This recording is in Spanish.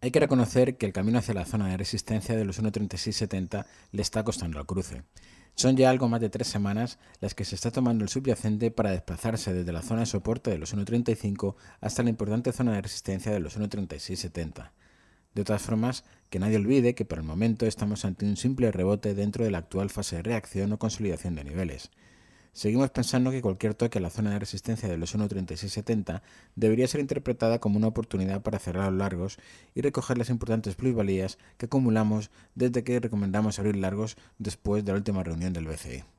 Hay que reconocer que el camino hacia la zona de resistencia de los 1.3670 le está costando al cruce. Son ya algo más de tres semanas las que se está tomando el subyacente para desplazarse desde la zona de soporte de los 1.35 hasta la importante zona de resistencia de los 1.3670. De otras formas, que nadie olvide que por el momento estamos ante un simple rebote dentro de la actual fase de reacción o consolidación de niveles. Seguimos pensando que cualquier toque a la zona de resistencia de los 1.3670 debería ser interpretada como una oportunidad para cerrar los largos y recoger las importantes plusvalías que acumulamos desde que recomendamos abrir largos después de la última reunión del BCE.